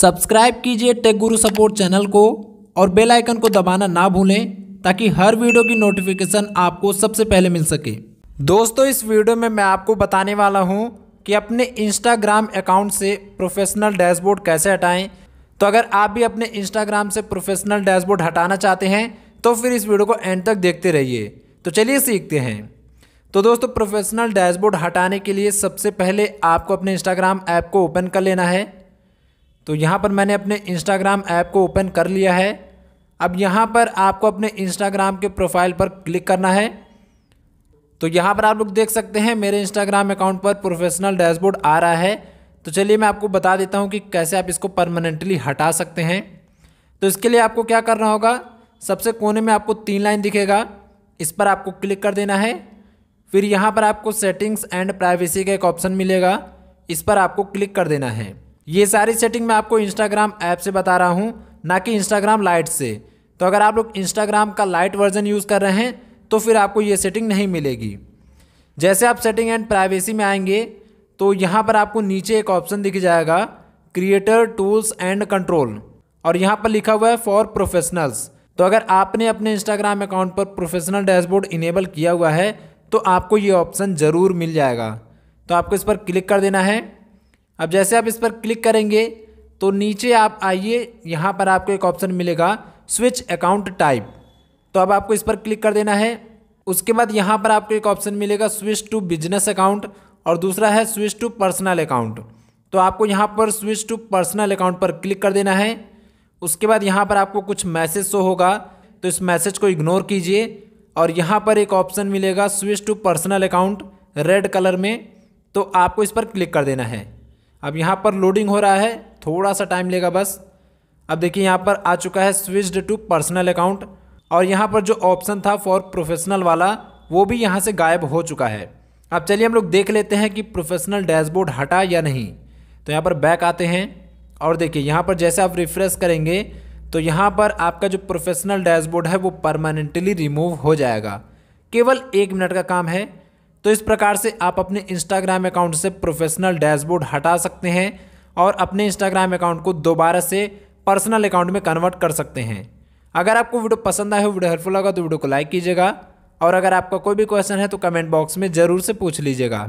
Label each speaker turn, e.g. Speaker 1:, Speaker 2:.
Speaker 1: subscribe कीजिए take गुरु support channel को और बेल आइकन को दबाना ना भूलें ताकि हर वीडियो की नोटिफिकेशन आपको सबसे पहले मिल सके दोस्तों इस वीडियो में मैं आपको बताने वाला हूं कि अपने इंस्टाग्राम अकाउंट से प्रोफेशनल डैशबोर्ड कैसे हटाएं तो अगर आप भी अपने इंस्टाग्राम से प्रोफेशनल डैशबोर्ड हटाना चाहते हैं तो फिर इस वीडियो को एंड तक देखते रहिए तो चलिए सीखते हैं तो दोस्तों प्रोफेशनल डैशबोर्ड हटाने के लिए सबसे पहले आपको अपने इंस्टाग्राम ऐप को ओपन कर लेना है तो यहाँ पर मैंने अपने इंस्टाग्राम ऐप को ओपन कर लिया है अब यहाँ पर आपको अपने इंस्टाग्राम के प्रोफाइल पर क्लिक करना है तो यहाँ पर आप लोग देख सकते हैं मेरे इंस्टाग्राम अकाउंट पर प्रोफेशनल डैशबोर्ड आ रहा है तो चलिए मैं आपको बता देता हूँ कि कैसे आप इसको परमानेंटली हटा सकते हैं तो इसके लिए आपको क्या करना होगा सबसे कोने में आपको तीन लाइन दिखेगा इस पर आपको क्लिक कर देना है फिर यहाँ पर आपको सेटिंग्स एंड प्राइवेसी का एक ऑप्शन मिलेगा इस पर आपको क्लिक कर देना है ये सारी सेटिंग मैं आपको इंस्टाग्राम ऐप से बता रहा हूँ ना कि इंस्टाग्राम लाइट से तो अगर आप लोग इंस्टाग्राम का लाइट वर्जन यूज़ कर रहे हैं तो फिर आपको ये सेटिंग नहीं मिलेगी जैसे आप सेटिंग एंड प्राइवेसी में आएंगे तो यहाँ पर आपको नीचे एक ऑप्शन दिख जाएगा क्रिएटर टूल्स एंड कंट्रोल और यहाँ पर लिखा हुआ है फॉर प्रोफेशनल्स तो अगर आपने अपने इंस्टाग्राम अकाउंट पर प्रोफेशनल डैशबोर्ड इनेबल किया हुआ है तो आपको ये ऑप्शन ज़रूर मिल जाएगा तो आपको इस पर क्लिक कर देना है अब जैसे आप इस पर क्लिक करेंगे तो नीचे आप आइए यहाँ पर आपको एक ऑप्शन मिलेगा स्विच अकाउंट टाइप तो अब आपको इस पर क्लिक कर देना है उसके बाद यहाँ पर आपको एक ऑप्शन मिलेगा स्विच टू बिजनेस अकाउंट और दूसरा है स्विच टू पर्सनल अकाउंट तो आपको यहाँ पर स्विच टू पर्सनल अकाउंट पर क्लिक कर देना है उसके बाद यहाँ पर आपको कुछ मैसेज शो होगा तो इस मैसेज को इग्नोर कीजिए और यहाँ पर एक ऑप्शन मिलेगा switch to personal account red colour में तो आपको इस पर क्लिक कर देना है अब यहाँ पर लोडिंग हो रहा है थोड़ा सा टाइम लेगा बस अब देखिए यहाँ पर आ चुका है स्विच्ड टू पर्सनल अकाउंट और यहाँ पर जो ऑप्शन था फॉर प्रोफेशनल वाला वो भी यहाँ से गायब हो चुका है अब चलिए हम लोग देख लेते हैं कि प्रोफेशनल डैशबोर्ड हटा या नहीं तो यहाँ पर बैक आते हैं और देखिए यहाँ पर जैसे आप रिफ्रेश करेंगे तो यहाँ पर आपका जो प्रोफेशनल डैशबोर्ड है वो परमानेंटली रिमूव हो जाएगा केवल एक मिनट का काम है तो इस प्रकार से आप अपने इंस्टाग्राम अकाउंट से प्रोफेशनल डैशबोर्ड हटा सकते हैं और अपने इंस्टाग्राम अकाउंट को दोबारा से पर्सनल अकाउंट में कन्वर्ट कर सकते हैं अगर आपको वीडियो पसंद आए हो वीडियो हेल्पफुल लगा तो वीडियो को लाइक कीजिएगा और अगर आपका कोई भी क्वेश्चन है तो कमेंट बॉक्स में ज़रूर से पूछ लीजिएगा